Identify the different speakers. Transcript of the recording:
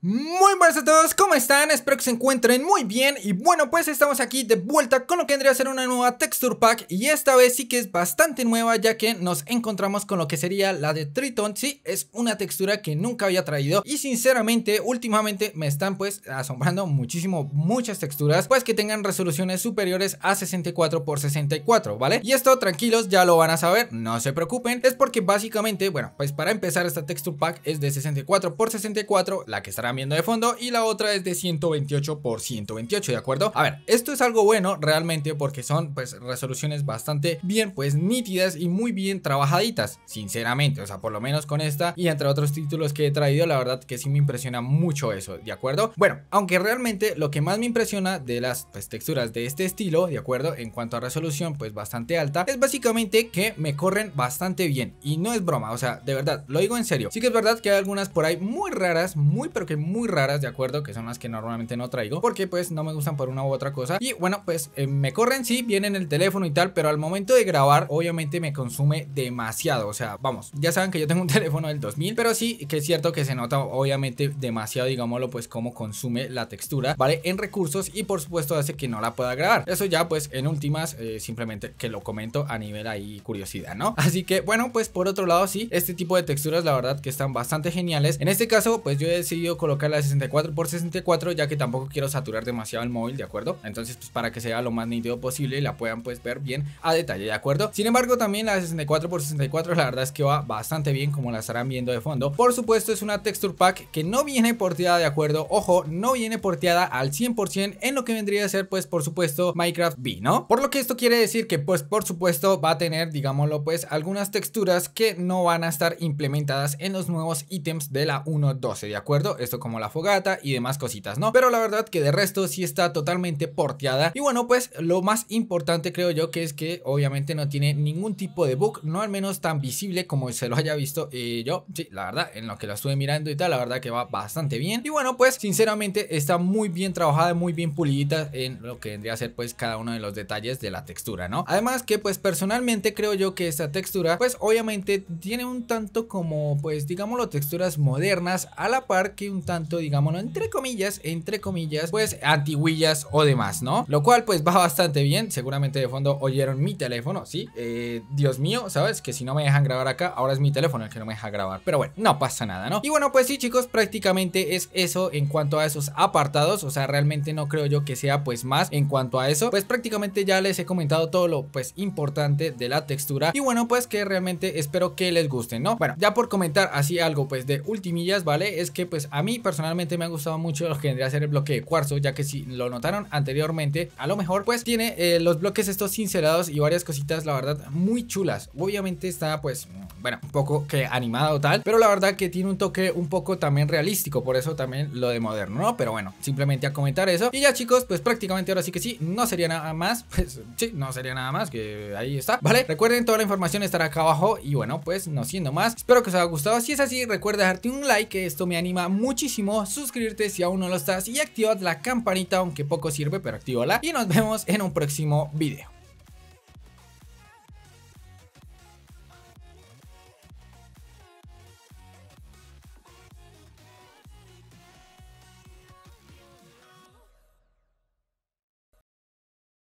Speaker 1: Muy buenas a todos, ¿cómo están? Espero que se encuentren muy bien Y bueno, pues estamos aquí de vuelta con lo que vendría a ser una nueva Texture Pack Y esta vez sí que es bastante nueva ya que nos encontramos con lo que sería la de Triton Sí, es una textura que nunca había traído Y sinceramente, últimamente me están pues asombrando muchísimo muchas texturas Pues que tengan resoluciones superiores a 64x64, ¿vale? Y esto, tranquilos, ya lo van a saber, no se preocupen Es porque básicamente, bueno, pues para empezar esta Texture Pack es de 64x64 La que estará cambiando de fondo y la otra es de 128 por 128, ¿de acuerdo? A ver, esto es algo bueno realmente porque son pues resoluciones bastante bien pues nítidas y muy bien trabajaditas, sinceramente, o sea, por lo menos con esta y entre otros títulos que he traído, la verdad que sí me impresiona mucho eso, ¿de acuerdo? Bueno, aunque realmente lo que más me impresiona de las pues, texturas de este estilo, ¿de acuerdo? En cuanto a resolución pues bastante alta, es básicamente que me corren bastante bien y no es broma, o sea, de verdad, lo digo en serio. Sí que es verdad que hay algunas por ahí muy raras, muy pero que muy raras, ¿de acuerdo? Que son las que normalmente no traigo, porque pues no me gustan por una u otra cosa. Y bueno, pues eh, me corren, sí, vienen el teléfono y tal, pero al momento de grabar, obviamente me consume demasiado. O sea, vamos, ya saben que yo tengo un teléfono del 2000, pero sí que es cierto que se nota, obviamente, demasiado, digámoslo, pues cómo consume la textura, ¿vale? En recursos y por supuesto hace que no la pueda grabar. Eso ya, pues en últimas, eh, simplemente que lo comento a nivel ahí curiosidad, ¿no? Así que bueno, pues por otro lado, sí, este tipo de texturas, la verdad que están bastante geniales. En este caso, pues yo he decidido con colocar la 64 por 64 ya que tampoco quiero saturar demasiado el móvil, ¿de acuerdo? Entonces pues para que sea lo más nítido posible y la puedan pues ver bien a detalle, ¿de acuerdo? Sin embargo también la 64 por 64 la verdad es que va bastante bien como la estarán viendo de fondo. Por supuesto es una texture pack que no viene porteada, ¿de acuerdo? Ojo, no viene porteada al 100% en lo que vendría a ser pues por supuesto Minecraft B. ¿no? Por lo que esto quiere decir que pues por supuesto va a tener, digámoslo pues, algunas texturas que no van a estar implementadas en los nuevos ítems de la 1.12, ¿de acuerdo? Esto como la fogata y demás cositas, ¿no? Pero la verdad que de resto sí está totalmente porteada y bueno, pues lo más importante creo yo que es que obviamente no tiene ningún tipo de bug, no al menos tan visible como se lo haya visto eh, yo, sí, la verdad, en lo que lo estuve mirando y tal, la verdad que va bastante bien y bueno, pues sinceramente está muy bien trabajada, muy bien pulidita en lo que vendría a ser pues cada uno de los detalles de la textura, ¿no? Además que pues personalmente creo yo que esta textura pues obviamente tiene un tanto como pues digámoslo texturas modernas a la par que un tanto, digámoslo, entre comillas, entre comillas, pues antiguillas o demás, ¿no? Lo cual pues va bastante bien, seguramente de fondo oyeron mi teléfono, ¿sí? Eh, Dios mío, ¿sabes? Que si no me dejan grabar acá, ahora es mi teléfono el que no me deja grabar, pero bueno, no pasa nada, ¿no? Y bueno, pues sí chicos, prácticamente es eso en cuanto a esos apartados, o sea, realmente no creo yo que sea pues más en cuanto a eso, pues prácticamente ya les he comentado todo lo pues importante de la textura y bueno, pues que realmente espero que les guste, ¿no? Bueno, ya por comentar así algo pues de ultimillas, ¿vale? Es que pues a mí personalmente me ha gustado mucho los que vendría a ser el bloque de cuarzo, ya que si lo notaron anteriormente, a lo mejor pues tiene eh, los bloques estos cincelados y varias cositas, la verdad, muy chulas. Obviamente está pues, bueno, un poco que animado tal, pero la verdad que tiene un toque un poco también realístico, por eso también lo de moderno, ¿no? Pero bueno, simplemente a comentar eso. Y ya chicos, pues prácticamente ahora sí que sí, no sería nada más, pues sí, no sería nada más, que ahí está, ¿vale? Recuerden, toda la información estará acá abajo y bueno, pues no siendo más, espero que os haya gustado. Si es así, recuerda dejarte un like, que esto me anima muchísimo suscribirte si aún no lo estás y activad la campanita, aunque poco sirve, pero la Y nos vemos en un próximo video.